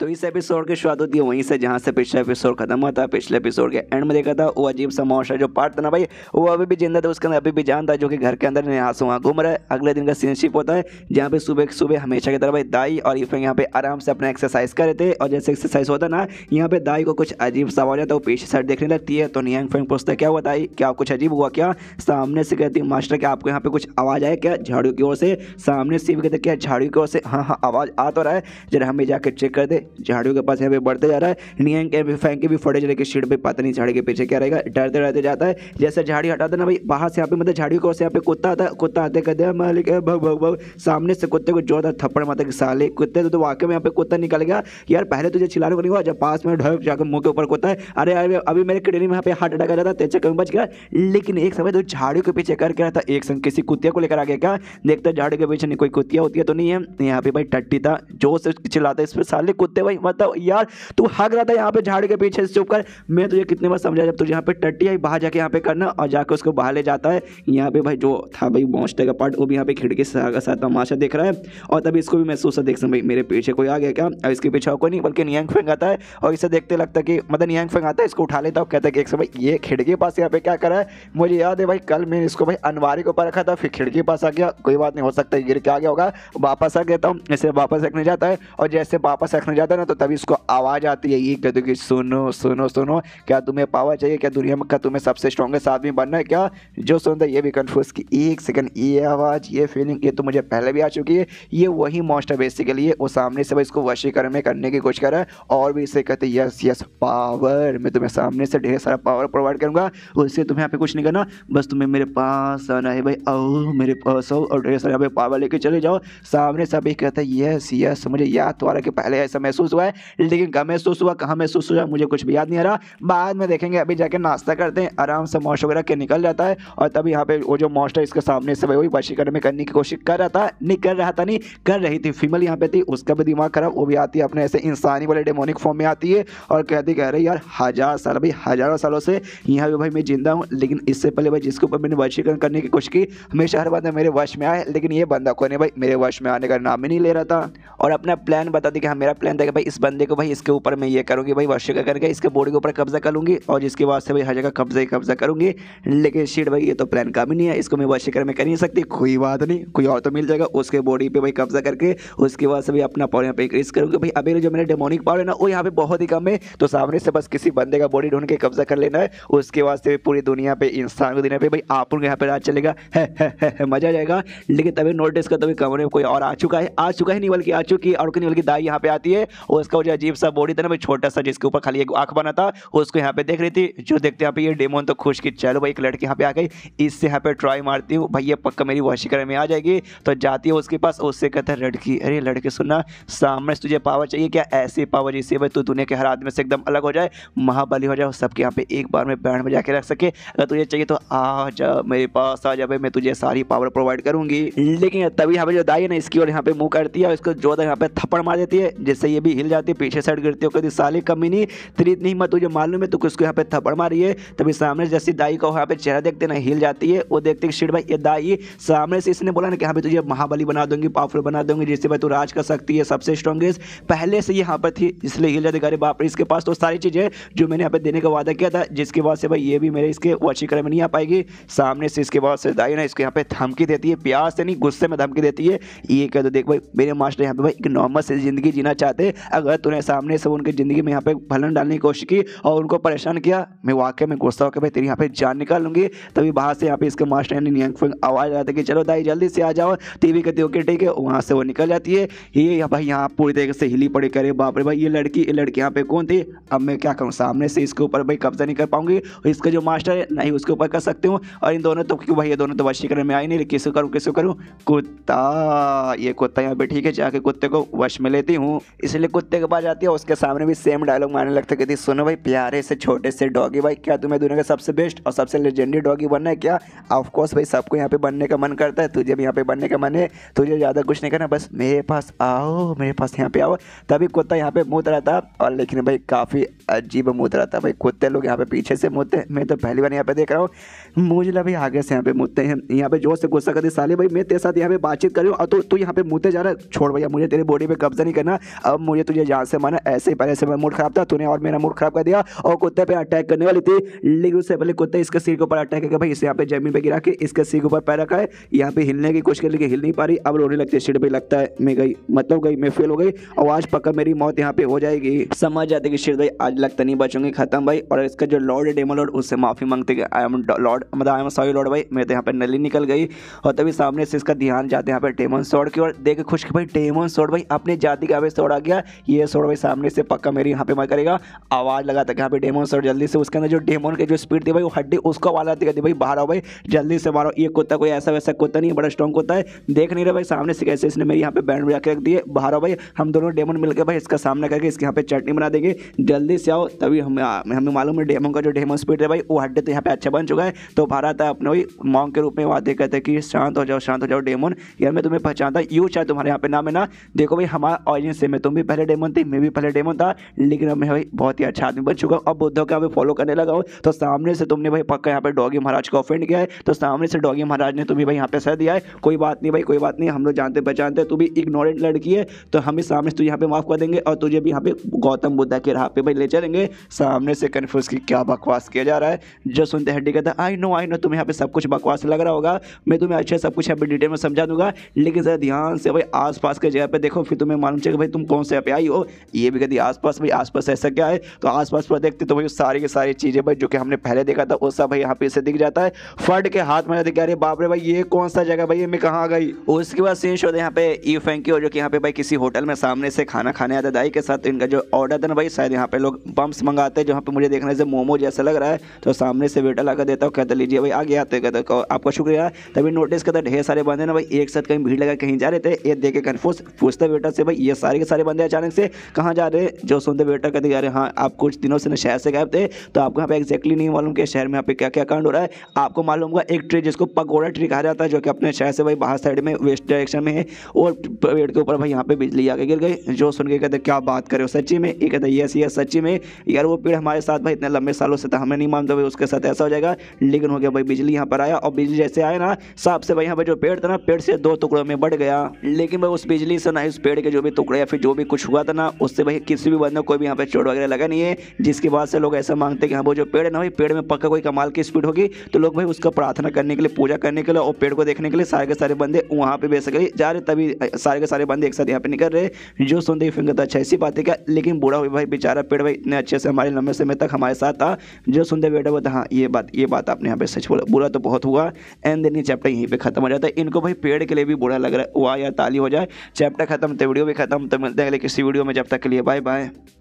तो इस एपिसोड की शुरुआत होती है वहीं से जहाँ से पिछला एपिसोड खत्म हुआ था पिछले एपिसोड के एंड में देखा था वो अजीब सा मौसा जो पार्ट था ना भाई वो अभी भी जिंदा था उसके अंदर अभी भी जान था जो कि घर के अंदर यहाँ से वहाँ घूम रहा है अगले दिन का सीनशिप होता है जहाँ पे सुबह सुबह हमेशा की तरह भाई दाई और इफेंग यहाँ पे आराम से अपना एक्सरसाइज कर रहे थे और जैसे एक्सरसाइज होता ना यहाँ पे दाई को कुछ अजीब सा हो जाता है वो पीछे साइड देखने लगती है तो नियंग फेंग पूछता क्या हुआ दाई क्या कुछ अजीब हुआ क्या सामने से कहती मास्टर क्या आपको यहाँ पे कुछ आवाज़ आया क्या झाड़ू की ओर से सामने से भी कहते क्या झाड़ू की ओर से हाँ हाँ आवाज़ आ तो रहा है जरा हमें जाकर चेक कर दे झाड़ियों के पास यहाँ पे बढ़ते जा रहा है नियंग के भी फेंक के भी फटे जा रहे शीट पे पता नहीं झाड़ी के पीछे क्या रहेगा डरते डरते जाता है जैसे झाड़ी हटाते ना भाई बाहर से यहाँ पे मतलब झाड़ियों को यहाँ पे कुत्ता आता है कुत्ता आते कहते मालिक भग भग भग सामने से कुत्ते को जोरदार थप्पड़ माता के साले कुत्ते तो वाकई में यहाँ पे कुत्ता निकल गया यार पहले तुझे छिलाने को नहीं हुआ जब पास में ढक जाकर मुंह के ऊपर कुत्ता है अरे अरे अभी मेरे किडनी में यहाँ पे हार्ट अटैक आ जाता तेज कम बच गया लेकिन एक समय तो झाड़ियों के पीछे करके रहा एक संग किसी कुत्ते को लेकर आ गया क्या देखता झाड़ियों के पीछे कोई कुत्तिया होती है तो नहीं है यहाँ पे भाई टट्टी था जो से चिल्लाते इस पर साले कुत्ते थे भाई मतलब यार तू हक रहा था यहाँ पे झाड़ के पीछे से चुप कर मैं तुझे कितने बार समझा जब तुझे यहाँ पे टट्टी आई बाहर जाके यहाँ पे करना और जाके उसको बाहर ले जाता है यहाँ पे भाई जो था भाई मोस्टर का पार्ट वो भी यहाँ पे खिड़की से आगे साथ तमाशा देख रहा है और तभी इसको भी महसूस है देख सकते भाई मेरे पीछे कोई आ गया क्या और इसके पीछे कोई नहीं बल्कि नियंग फेंग आता है और इसे देखते लगता है कि मतलब नियंग फेंग आता है इसको उठा लेता है और कहता है कि एक समय ये खिड़की के पास यहाँ पे क्या करा है मुझे याद है भाई कल मैंने इसको भाई अनवारी को पर रखा था फिर खिड़की के पास आ गया कोई बात नहीं हो सकता गिर के आ गया होगा वापस आ गया था तो, इसे वापस रखने जाता है और जैसे वापस रखने जाता जाता है ना तो तभी उसको आवाज़ आती है ये कहते कि सुनो सुनो सुनो क्या तुम्हें पावर चाहिए क्या दुनिया में क्या तुम्हें सबसे स्ट्रॉगेस्ट आदमी बनना है क्या जो सुनता है ये भी कन्फ्यूज़ की एक सेकंड ये आवाज़ ये फीलिंग ये तो मुझे पहले भी आ चुकी है ये वही मॉन्स्टर बेसिकली है वो सामने से इसको वशीकरण में करने की कोशिश कर रहा है और भी इसे कहते यस यस पावर मैं तुम्हें सामने से ढेर सारा पावर प्रोवाइड करूँगा उससे तुम्हें यहाँ पे कुछ नहीं करना बस तुम्हें मेरे पास आना है भाई आओ मेरे पास आओ और ढेर सारे पावर लेके चले जाओ सामने से अभी कहते हैं यस यस मुझे याद तो आ रहा कि पहले ऐसा महसूस महसूस हुआ है लेकिन कब महसूस हुआ कहाँ महसूस हुआ मुझे कुछ भी याद नहीं आ रहा बाद में देखेंगे अभी जाके नाश्ता करते हैं आराम से मॉश वगैरह के निकल जाता है और तभी यहाँ पे वो जो मॉस्ट है इसके सामने से वही वशीकरण में करने की कोशिश कर रहा था नहीं कर रहा था नहीं कर रही थी फीमेल यहाँ पे थी उसका भी दिमाग खराब वो भी आती है अपने ऐसे इंसानी वाले डेमोनिक फॉर्म में आती है और कहती कह रही यार हजार साल भाई हजारों सालों से यहाँ पे भाई मैं जिंदा हूँ लेकिन इससे पहले भाई जिसके ऊपर मैंने वशीकरण करने की कोशिश की हमेशा हर बंदा मेरे वश में आए लेकिन ये बंदा कोई नहीं भाई मेरे वश में आने का नाम ही नहीं ले रहा था और अपना प्लान बता दी कि हाँ मेरा प्लान बनता है भाई इस बंदे को भाई इसके ऊपर मैं ये करूँगी भाई वशिका करके इसके बॉडी के ऊपर कब्जा कर लूँगी और जिसके बाद से भाई हर जगह कब्जा ही कब्जा करूँगी लेकिन शीट भाई ये तो प्लान काम ही नहीं है इसको मैं वशिकर में कर नहीं सकती कोई बात नहीं कोई और तो मिल जाएगा उसके बॉडी पर भाई कब्जा करके उसके बाद से भी अपना पावर यहाँ पर इंक्रीज करूँगी भाई अभी जो मेरे डेमोनिक पावर है ना वो यहाँ पर बहुत ही कम है तो सामने से बस किसी बंदे का बॉडी ढूंढ के कब्जा कर लेना है उसके बाद से पूरी दुनिया पर इंसान को देना पे भाई आप लोग यहाँ पर राज चलेगा मजा आ जाएगा लेकिन तभी नोटिस का तभी कमरे में कोई और आ चुका है आ चुका है नहीं बल्कि आ चुकी है और नहीं बल्कि दाई यहाँ पे आती है और उसका जो अजीब सा बॉडी था ना भाई छोटा सा जिसके ऊपर खाली एक आंख बना था उसको यहाँ पे देख रही थी जो देखते यहाँ पे ये डेमोन तो खुश की चलो भाई एक लड़की यहाँ पे आ गई इससे यहाँ पे ट्राई मारती हूँ भाई ये पक्का मेरी वशीकरण में आ जाएगी तो जाती है उसके पास उससे कहता है लड़की अरे लड़की सुनना सामने तुझे पावर चाहिए क्या ऐसी पावर जिससे भाई तू दुनिया के हर आदमी से एकदम अलग हो जाए महाबली हो जाए सबके यहाँ पे एक बार में बैंड में जाके रख सके अगर तुझे चाहिए तो आ जा मेरे पास आ जा भाई मैं तुझे सारी पावर प्रोवाइड करूंगी लेकिन तभी यहाँ पे जो दाई ना इसकी और यहाँ पे मुँह करती है और इसको जोरदार यहाँ पे थप्पड़ मार देती है जिससे ये ये भी हिल जाती है पीछे साइड गिरती है कहती साली कमी नहीं तेरी इतनी हिम्मत तुझे मालूम है तो किसको यहाँ पे थप्पड़ मारी है तभी सामने जैसी दाई का यहाँ पे चेहरा देखते ना हिल जाती है वो देखते शिट भाई ये दाई सामने से इसने बोला ना कि हाँ भाई तुझे महाबली बना दूंगी पावरफुल बना दूंगी जिससे भाई तू राज कर सकती है सबसे स्ट्रॉन्गेस्ट पहले से ही यहाँ पर थी इसलिए हिल जाती गरीब बाप इसके पास तो सारी चीज़ें जो मैंने यहाँ पे देने का वादा किया था जिसके बाद से भाई ये भी मेरे इसके वशीकरण में नहीं आ पाएगी सामने से इसके बाद से दाई ना इसको यहाँ पे धमकी देती है प्यार से नहीं गुस्से में धमकी देती है ये कह दो देख भाई मेरे मास्टर यहाँ पे भाई एक नॉर्मल से ज़िंदगी जीना चाहते अगर तूने सामने से उनकी ज़िंदगी में यहाँ पे भलन डालने की कोशिश की और उनको परेशान किया मैं वाकई में गुस्सा होकर भाई तेरी यहाँ पे जान निकाल लूँगी तभी बाहर से यहाँ पे इसके मास्टर यानी नियंग फिंग आवाज़ लगाते कि चलो दाई जल्दी से आ जाओ टीवी कहती ओके ठीक है वहाँ से वो निकल जाती है ये भाई यहाँ पूरी तरीके से हिली पड़ी करे बाप रे भाई ये लड़की ये लड़की यहाँ पे कौन थी अब मैं क्या करूँ सामने से इसके ऊपर भाई कब्जा नहीं कर पाऊंगी इसका जो मास्टर है नहीं उसके ऊपर कर सकती हूँ और इन दोनों तो क्योंकि भाई ये दोनों तो वश करने में आई नहीं किसको करूँ किसको करूँ कुत्ता ये कुत्ता यहाँ पे ठीक है जाके कुत्ते को वश में लेती हूँ इसलिए छिले कुत्ते के पास जाती है उसके सामने भी सेम डायलॉग मारने लगता है कहती सुनो भाई प्यारे से छोटे से डॉगी भाई क्या तुम्हें दुनिया का सबसे बेस्ट और सबसे लेजेंडरी डॉगी बनना है क्या ऑफकोर्स भाई सबको यहाँ पे बनने का मन करता है तुझे भी यहाँ पे बनने का मन है तुझे ज़्यादा कुछ नहीं करना बस मेरे पास आओ मेरे पास यहाँ पे आओ तभी कुत्ता यहाँ पे मुँह रहा था और लेकिन भाई काफ़ी अजीब मुँह रहा था भाई कुत्ते लोग यहाँ पे पीछे से मुँहते मैं तो पहली बार यहाँ पे देख रहा हूँ मुझे भाई आगे से यहाँ पे मुँहते हैं यहाँ पे जोर से गुस्सा करते साले भाई मैं तेरे साथ यहाँ पे बातचीत कर रही हूँ और तू यहाँ पे मुँहते जा रहा है छोड़ भैया मुझे तेरे बॉडी पर कब्जा नहीं करना अब मुझे तुझे जान से माना ऐसे पहले से मेरा मूड खराब था तूने और मेरा मूड खराब कर दिया और कुत्ते पर अटैक करने वाली थी लेकिन उससे पहले कुत्ते इसके सिर के ऊपर अटैक करके भाई इसे यहाँ पे जमीन पर गिरा के इसके सिर के ऊपर पैर रखा है यहाँ पे हिलने की कोशिश कर लेकिन हिल नहीं पा रही अब रोने लगती है शिर पे लगता है मैं गई मतलब गई मैं फेल हो गई और आज पक्का मेरी मौत यहाँ पे हो जाएगी समझ जाते कि शीर भाई आज लगता नहीं बचूंगी खत्म भाई और इसका जो लॉर्ड है डेमो लॉर्ड उससे माफी मांगते कि आई एम लॉर्ड मतलब आई एम सॉरी लॉर्ड भाई मेरे तो यहाँ पर नली निकल गई और तभी सामने से इसका ध्यान जाते हैं यहाँ पर डेमोन सोड की ओर देख खुश भाई डेमोन सोड भाई अपने जाति का आवेश सोड आ गया है ये सोड भाई सामने से पक्का मेरी यहाँ पे मैं करेगा आवाज़ लगा था यहाँ पे डेमोन सर जल्दी से उसके अंदर जो डेमोन के जो स्पीड थी भाई वो हड्डी उसको आवाज़ आती कहती भाई बाहर आओ भाई जल्दी से मारो ये कुत्ता कोई ऐसा वैसा कुत्ता नहीं बड़ा स्ट्रॉन्ग कुत्ता है देख नहीं रहे भाई सामने से कैसे इसने मेरी यहाँ पे बैंड बजा के रख दिए बाहर आओ भाई हम दोनों डेमोन मिलकर भाई इसका सामना करके इसके यहाँ पे चटनी बना देंगे जल्दी से आओ तभी हमें हमें मालूम है डेमोन का जो डेमोन स्पीड है भाई वो हड्डी तो यहाँ पे अच्छा बन चुका है तो बाहर आता है अपने मॉन्ग के रूप में वादे कहते हैं कि शांत हो जाओ शांत हो जाओ डेमोन यार मैं तुम्हें पहचानता यू चाहे तुम्हारे यहाँ पे नाम है ना देखो भाई हमारा ऑरिजिन सेम है तुम भी पहले डेमन थी मैं भी पहले डेमन था लेकिन अब मैं भाई बहुत ही अच्छा आदमी बन चुका हूँ अब बुद्धों का मैं फॉलो करने लगा हूँ तो सामने से तुमने भाई पक्का यहाँ पर डॉगी महाराज को ऑफेंड किया है तो सामने से डॉगी महाराज ने तुम्हें भाई यहाँ पे सह दिया है कोई बात नहीं भाई कोई बात नहीं हम लोग जानते पहचानते तू भी इग्नोरेंट लड़की है तो हमें सामने से तुझे यहाँ पे माफ़ कर देंगे और तुझे भी यहाँ पे गौतम बुद्धा के राह पे भाई ले चलेंगे सामने से कन्फ्यूज की क्या बकवास किया जा रहा है जो सुनते हड्डी कहता आई नो आई नो तुम्हें यहाँ पे सब कुछ बकवास लग रहा होगा मैं तुम्हें अच्छे सब कुछ यहाँ पे डिटेल में समझा दूंगा लेकिन ज़रा ध्यान से भाई आस के जगह पे देखो फिर तुम्हें मालूम चाहिए भाई तुम कौन से पे आई हो ये भी कहती आसपास भाई आसपास ऐसा क्या है तो आसपास पर देखते तो भाई सारी की सारी चीज़ें भाई जो कि हमने पहले देखा था वो सब भाई यहाँ पे से दिख जाता है फट के हाथ में दिख अरे बाप रे भाई ये कौन सा जगह भाई मैं कहाँ गई उसके बाद सीन शोध यहाँ पे ई फैंकी जो कि यहाँ पे भाई किसी होटल में सामने से खाना खाने आता दाई के साथ इनका जो ऑर्डर था ना भाई शायद यहाँ पे लोग बम्स मंगाते हैं जहाँ पे मुझे देखने से मोमो जैसा लग रहा है तो सामने से वेटर लगा देता हूँ कहते लीजिए भाई आगे आते कहते आपका शुक्रिया तभी नोटिस करता ढेर सारे बंदे ना भाई एक साथ कहीं भीड़ लगा कहीं जा रहे थे ये देखे कन्फ्यूज पूछता वेटर से भाई ये सारे के सारे बंदे रहे अचानक से कहाँ जा रहे जो सुनते बेटा कहते अरे हाँ आप कुछ दिनों से ना शहर से गए थे तो आपको यहाँ पे एक्जैक्टली नहीं मालूम कि शहर में यहाँ पे क्या क्या कांड हो रहा है आपको मालूम होगा एक ट्री जिसको पकौड़ा ट्री कहा जाता है जो कि अपने शहर से भाई बाहर साइड में वेस्ट डायरेक्शन में है और पेड़ के ऊपर भाई यहाँ पे बिजली आके गिर गई जो सुन के कहते क्या बात करे सच्ची में ये कहते यस यस सच्ची में यार वो पेड़ हमारे साथ भाई इतने लंबे सालों से था हमें नहीं मानते भाई उसके साथ ऐसा हो जाएगा लेकिन हो गया भाई बिजली यहाँ पर आया और बिजली जैसे आया ना साफ से भाई यहाँ पर जो पेड़ था ना पेड़ से दो टुकड़ों में बढ़ गया लेकिन भाई उस बिजली से ना उस पेड़ के जो भी टुकड़े या फिर जो भी कुछ हुआ था ना उससे भाई किसी भी बंदे को कोई भी यहाँ पे चोट वगैरह लगा नहीं है जिसके बाद से लोग ऐसा मांगते हैं कि हाँ वो जो पेड़ है ना भाई पेड़ में पक्का कोई कमाल की स्पीड होगी तो लोग भाई उसका प्रार्थना करने के लिए पूजा करने के लिए और पेड़ को देखने के लिए सारे के सारे बंदे वहाँ पे बेसिकली जा रहे तभी सारे के सारे बंदे एक साथ यहाँ पर निकल रहे जो सुनते ही फिंगर तो अच्छा ऐसी बात है क्या लेकिन बुरा हुई भाई बेचारा पेड़ भाई इतने अच्छे से हमारे लंबे समय तक हमारे साथ था जो सुनते बेटा बोलता हाँ ये बात ये बात आपने यहाँ पे सच बोला बुरा तो बहुत हुआ एंड देन ये चैप्टर यहीं पर खत्म हो जाता है इनको भाई पेड़ के लिए भी बुरा लग रहा है वाह या ताली हो जाए चैप्टर खत्म तो वीडियो भी खत्म तो मिलते हैं किसी वीडियो में जब तक के लिए बाय बाय